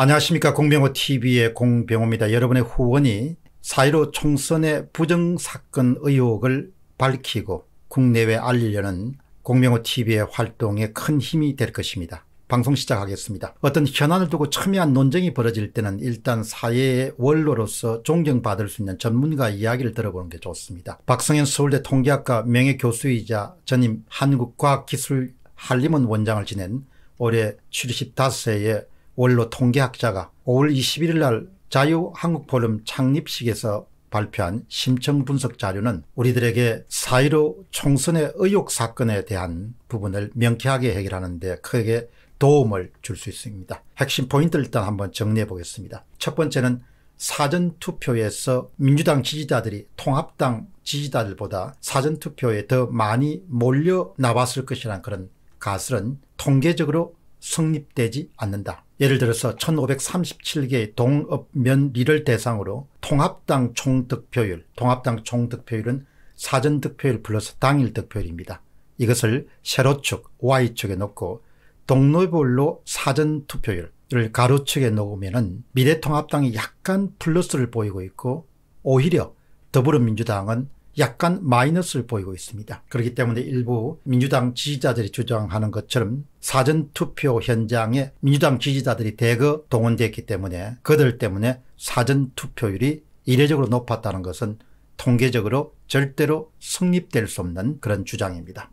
안녕하십니까 공병호TV의 공병호입니다. 여러분의 후원이 사1 5 총선의 부정사건 의혹을 밝히고 국내외 알리려는 공병호TV의 활동에 큰 힘이 될 것입니다. 방송 시작하겠습니다. 어떤 현안을 두고 첨예한 논쟁이 벌어질 때는 일단 사회의 원로로서 존경받을 수 있는 전문가 이야기를 들어보는 게 좋습니다. 박성현 서울대 통계학과 명예교수이자 전임 한국과학기술 한림원 원장을 지낸 올해 75세의 원로 통계학자가 5월 21일 날 자유한국포럼 창립식에서 발표한 심층 분석 자료는 우리들에게 사이로 총선의 의혹 사건에 대한 부분을 명쾌하게 해결하는 데 크게 도움을 줄 수 있습니다. 핵심 포인트를 일단 한번 정리해 보겠습니다. 첫 번째는 사전투표에서 민주당 지지자들이 통합당 지지자들보다 사전투표에 더 많이 몰려 나왔을 것이라는 그런 가설은 통계적으로 성립되지 않는다. 예를 들어서 1537개의 동읍면리를 대상으로 통합당 총득표율, 통합당 총득표율은 사전 득표율 플러스 당일 득표율입니다. 이것을 세로축, Y축에 놓고 동로별로 사전 투표율을 가로축에 놓으면 미래통합당이 약간 플러스를 보이고 있고 오히려 더불어민주당은 약간 마이너스를 보이고 있습니다. 그렇기 때문에 일부 민주당 지지자들이 주장하는 것처럼 사전투표 현장에 민주당 지지자들이 대거 동원됐기 때문에 그들 때문에 사전투표율이 이례적으로 높았다는 것은 통계적으로 절대로 성립될 수 없는 그런 주장입니다.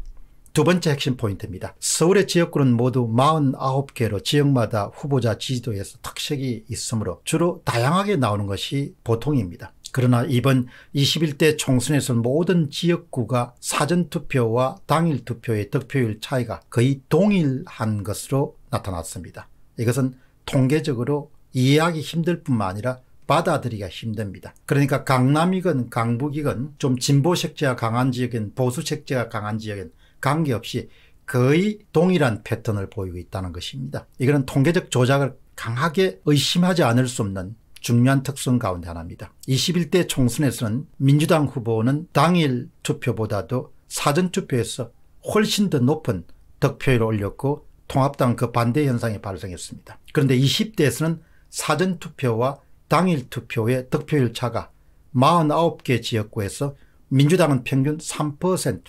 두 번째 핵심 포인트입니다. 서울의 지역구는 모두 49개로 지역마다 후보자 지지도에서 특색이 있으므로 주로 다양하게 나오는 것이 보통입니다. 그러나 이번 21대 총선에서 모든 지역구가 사전투표와 당일투표의 득표율 차이가 거의 동일한 것으로 나타났습니다. 이것은 통계적으로 이해하기 힘들 뿐만 아니라 받아들이기가 힘듭니다. 그러니까 강남이건 강북이건 좀 진보 색제가 강한 지역인 보수 색제가 강한 지역인 관계없이 거의 동일한 패턴을 보이고 있다는 것입니다. 이거는 통계적 조작을 강하게 의심하지 않을 수 없는 중요한 특성 가운데 하나입니다. 21대 총선에서는 민주당 후보는 당일 투표보다도 사전투표에서 훨씬 더 높은 득표율을 올렸고 통합당 그 반대 현상이 발생했습니다. 그런데 20대에서는 사전투표와 당일 투표의 득표율 차가 49개 지역구에서 민주당은 평균 3%,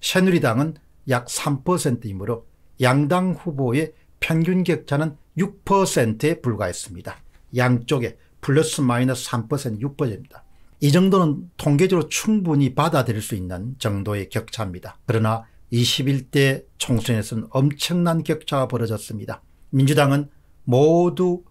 새누리당은 약 3%이므로 양당 후보의 평균 격차는 6%에 불과했습니다. 양쪽에 플러스 마이너스 3% 6%입니다. 이 정도는 통계적으로 충분히 받아들일 수 있는 정도의 격차입니다. 그러나 21대 총선에서는 엄청난 격차가 벌어졌습니다. 민주당은 모두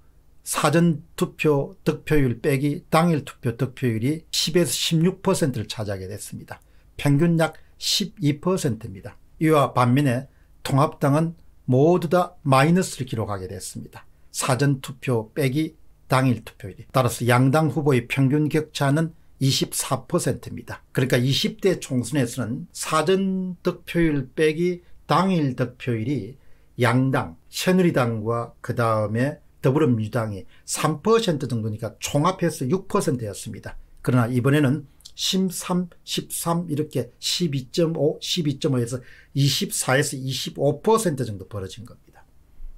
사전투표 득표율 빼기 당일 투표 득표율이 10에서 16%를 차지하게 됐습니다. 평균 약 12%입니다. 이와 반면에 통합당은 모두 다 마이너스를 기록하게 됐습니다. 사전투표 빼기 당일 투표율이. 따라서 양당 후보의 평균 격차는 24%입니다. 그러니까 20대 총선에서는 사전 득표율 빼기 당일 득표율이 양당, 새누리당과 그 다음에 더불어민주당이 3% 정도니까 총합해서 6%였습니다. 그러나 이번에는 13, 13 이렇게 12.5, 12.5에서 24에서 25% 정도 벌어진 겁니다.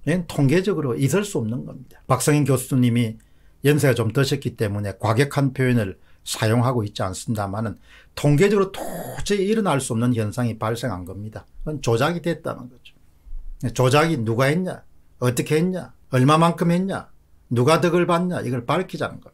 이건 통계적으로 있을 수 없는 겁니다. 박성인 교수님이 연세가 좀 드셨기 때문에 과격한 표현을 사용하고 있지 않습니다만은 통계적으로 도저히 일어날 수 없는 현상이 발생한 겁니다. 그건 조작이 됐다는 거죠. 조작이 누가 했냐, 어떻게 했냐, 얼마만큼 했냐, 누가 덕을 받냐 이걸 밝히자는 겁니다.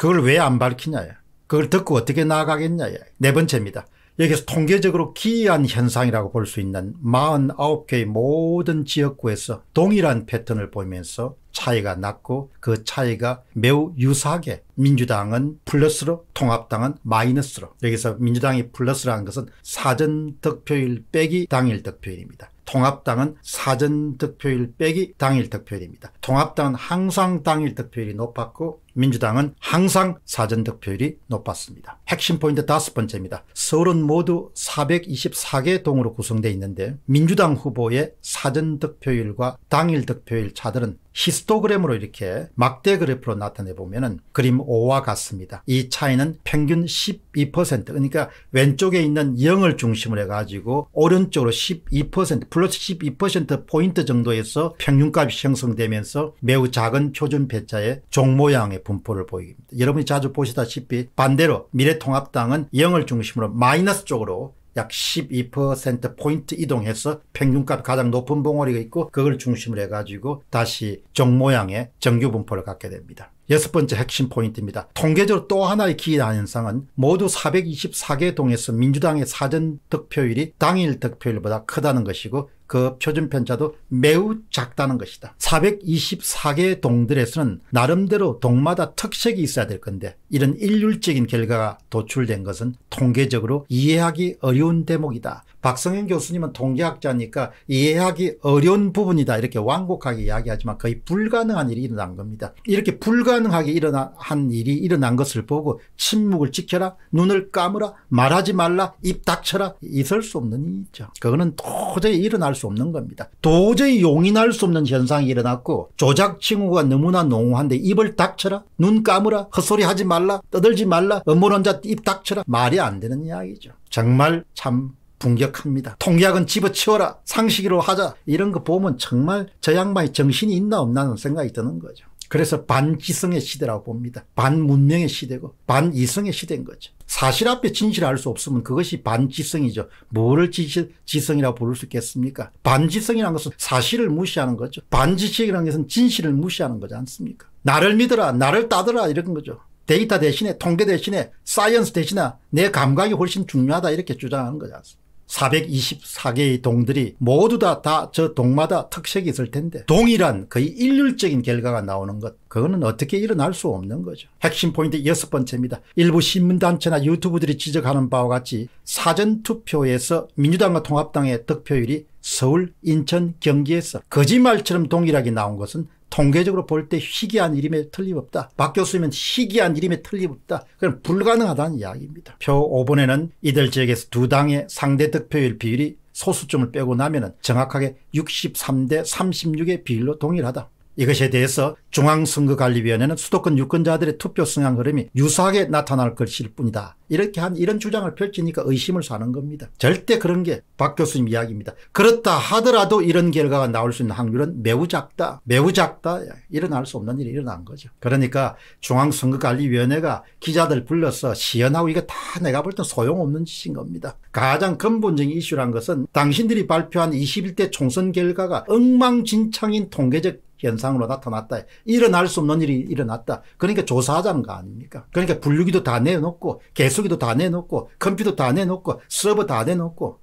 그걸 왜 안 밝히냐. 그걸 듣고 어떻게 나아가겠냐. 네 번째입니다. 여기서 통계적으로 기이한 현상이라고 볼 수 있는 49개의 모든 지역구에서 동일한 패턴을 보면서 이 차이가 났고 그 차이가 매우 유사하게 민주당은 플러스로 통합당은 마이너스로 여기서 민주당이 플러스라는 것은 사전 득표율 빼기 당일 득표율입니다. 통합당은 사전 득표율 빼기 당일 득표율입니다. 통합당은 항상 당일 득표율이 높았고 민주당은 항상 사전 득표율이 높았습니다. 핵심 포인트 다섯 번째입니다. 서울은 모두 424개 동으로 구성되어 있는데 민주당 후보의 사전 득표율과 당일 득표율 차들은 히스토그램으로 이렇게 막대 그래프로 나타내 보면 그림 5와 같습니다. 이 차이는 평균 12% 그러니까 왼쪽에 있는 0을 중심으로 해가지고 오른쪽으로 12% 플러스 12% 포인트 정도에서 평균값이 형성되면서 매우 작은 표준 배차의 종 모양의 분포를 보이게 됩니다. 여러분이 자주 보시다시피 반대로 미래통합당은 0을 중심으로 마이너스 쪽으로 약 12%포인트 이동해서 평균값 가장 높은 봉오리가 있고 그걸 중심으로 해가지고 다시 정모양의 정규분포를 갖게 됩니다. 여섯 번째 핵심 포인트입니다. 통계적으로 또 하나의 기이한 현상은 모두 424개 동에서 민주당의 사전 득표율이 당일 득표율보다 크다는 것이고 그 표준 편차도 매우 작다는 것이다. 424개 동들에서는 나름대로 동마다 특색이 있어야 될 건데 이런 일률적인 결과가 도출된 것은 통계적으로 이해하기 어려운 대목이다. 박성현 교수님은 통계학자니까 이해하기 어려운 부분이다 이렇게 완곡하게 이야기하지만 거의 불가능한 일이 일어난 겁니다. 이렇게 불가능하게 일어난 일이 일어난 것을 보고 침묵을 지켜라 눈을 감으라 말하지 말라 입 닥쳐라 있을 수 없는 일이죠. 그거는 도저히 일어날 수 없는 겁니다. 도저히 용인할 수 없는 현상이 일어났고 조작 칭호가 너무나 농후한데 입을 닥쳐라 눈 감으라 헛소리 하지 말라 떠들지 말라 음모론자 입 닥쳐라 말이 안 되는 이야기죠. 정말 참 분격합니다. 통약은 집어치워라. 상식으로 하자. 이런 거 보면 정말 저 양반이 정신이 있나 없나 하는 생각이 드는 거죠. 그래서 반지성의 시대라고 봅니다. 반문명의 시대고 반이성의 시대인 거죠. 사실 앞에 진실을 알 수 없으면 그것이 반지성이죠. 뭐를 지시, 지성이라고 부를 수 있겠습니까? 반지성이라는 것은 사실을 무시하는 거죠. 반지식이라는 것은 진실을 무시하는 거지 않습니까? 나를 믿어라, 나를 따더라 이런 거죠. 데이터 대신에 통계 대신에 사이언스 대신에 내 감각이 훨씬 중요하다 이렇게 주장하는 거지 않습니까? 424개의 동들이 모두 다 다 저 동마다 특색이 있을 텐데 동일한 거의 일률적인 결과가 나오는 것 그거는 어떻게 일어날 수 없는 거죠. 핵심 포인트 여섯 번째입니다. 일부 신문단체나 유튜브들이 지적하는 바와 같이 사전투표에서 민주당과 통합당의 득표율이 서울, 인천, 경기에서 거짓말처럼 동일하게 나온 것은 통계적으로 볼 때 희귀한 이름에 틀림없다. 박 교수님은 희귀한 이름에 틀림없다. 그럼 불가능하다는 이야기입니다. 표 5번에는 이들 지역에서 두 당의 상대 득표율 비율이 소수점을 빼고 나면 정확하게 63대 36의 비율로 동일하다. 이것에 대해서 중앙선거관리위원회는 수도권 유권자들의 투표 성향 흐름이 유사하게 나타날 것일 뿐이다. 이렇게 한 이런 주장을 펼치니까 의심을 사는 겁니다. 절대 그런 게 박 교수님 이야기입니다. 그렇다 하더라도 이런 결과가 나올 수 있는 확률은 매우 작다. 매우 작다. 일어날 수 없는 일이 일어난 거죠. 그러니까 중앙선거관리위원회가 기자들 불러서 시연하고 이거 다 내가 볼 땐 소용없는 짓인 겁니다. 가장 근본적인 이슈란 것은 당신들이 발표한 21대 총선 결과가 엉망진창인 통계적 현상으로 나타났다. 일어날 수 없는 일이 일어났다. 그러니까 조사하자는 거 아닙니까? 그러니까 분류기도 다 내놓고 개수기도 다 내놓고 컴퓨터 다 내놓고 서버 다 내놓고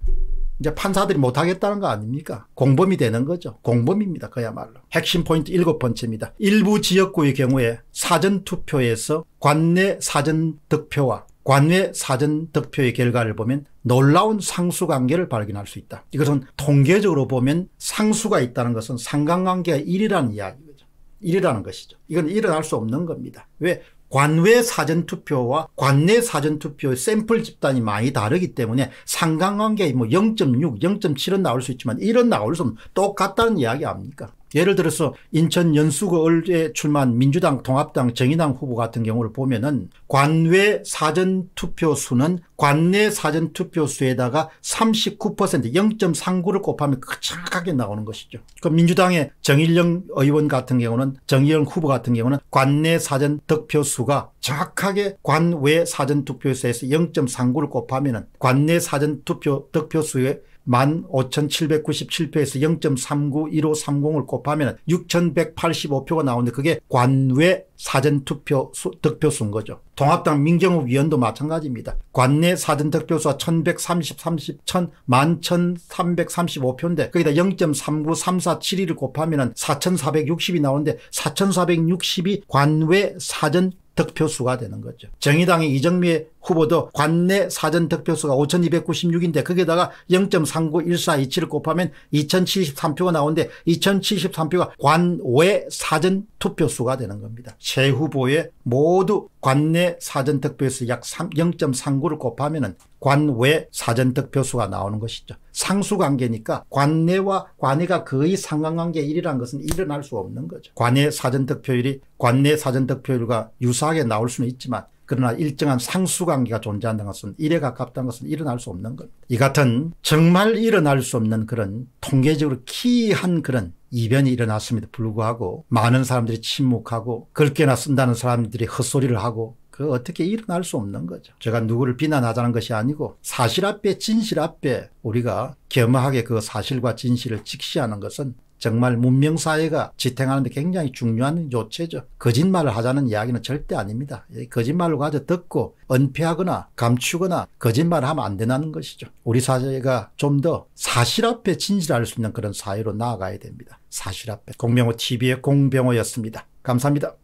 이제 판사들이 못하겠다는 거 아닙니까? 공범이 되는 거죠. 공범입니다. 그야말로. 핵심 포인트 일곱 번째입니다. 일부 지역구의 경우에 사전투표에서 관내 사전득표와 관외 사전 득표의 결과를 보면 놀라운 상수관계를 발견할 수 있다. 이것은 통계적으로 보면 상수가 있다는 것은 상관관계가 1이라는 이야기죠. 1이라는 것이죠. 이건 일어날 수 없는 겁니다. 왜? 관외 사전투표와 관내 사전투표의 샘플 집단이 많이 다르기 때문에 상관관계 뭐 0.6, 0.7은 나올 수 있지만 1은 나올 수 없는 똑같다는 이야기 아닙니까? 예를 들어서 인천 연수구에 출마한 민주당, 통합당, 정의당 후보 같은 경우를 보면은 관외 사전투표수는 관내 사전투표수에다가 39% 0.39를 곱하면 정착하게 나오는 것이죠. 그 민주당의 정일영 의원 같은 경우는 정일영 후보 같은 경우는 관내 사전 득표수가 정확하게 관외 사전투표수에서 0.39를 곱하면 은 관내 사전투표 득표수에 15,797표에서 0.391530을 곱하면 6,185표가 나오는데 그게 관외 사전투표 수, 득표수인 거죠. 통합당 민경욱 위원도 마찬가지입니다. 관내 사전득표수가 1,133, 11,335표인데 거기다 0.393471을 곱하면 4,460이 나오는데 4,460이 관외 사전 득표수가 되는 거죠. 정의당의 이정미 후보도 관내 사전 득표수가 5296인데 거기에다가 0.391427을 곱하면 2073표가 나오는데 2073표가 관외 사전 투표수가 되는 겁니다. 세후보의 모두 관내 사전 득표수 약 0.39를 곱하면 관외 사전 득표수가 나오는 것이죠. 상수관계니까 관내와 관외가 거의 상관관계 1이라는 것은 일어날 수 없는 거죠. 관외 사전 득표율이 관내 사전 득표율과 유사하게 나올 수는 있지만 그러나 일정한 상수관계가 존재한다는 것은 일에 가깝다는 것은 일어날 수 없는 겁니다. 이 같은 정말 일어날 수 없는 그런 통계적으로 키한 그런 이변이 일어났음에도 불구하고 많은 사람들이 침묵하고 글게나 쓴다는 사람들이 헛소리를 하고 그 어떻게 일어날 수 없는 거죠. 제가 누구를 비난하자는 것이 아니고 사실 앞에 진실 앞에 우리가 겸허하게 그 사실과 진실을 직시하는 것은 정말 문명사회가 지탱하는데 굉장히 중요한 요체죠. 거짓말을 하자는 이야기는 절대 아닙니다. 거짓말로 가져 듣고 은폐하거나 감추거나 거짓말을 하면 안 된다는 것이죠. 우리 사회가 좀 더 사실 앞에 진실할 수 있는 그런 사회로 나아가야 됩니다. 사실 앞에. 공명호 TV의 공병호였습니다. 감사합니다.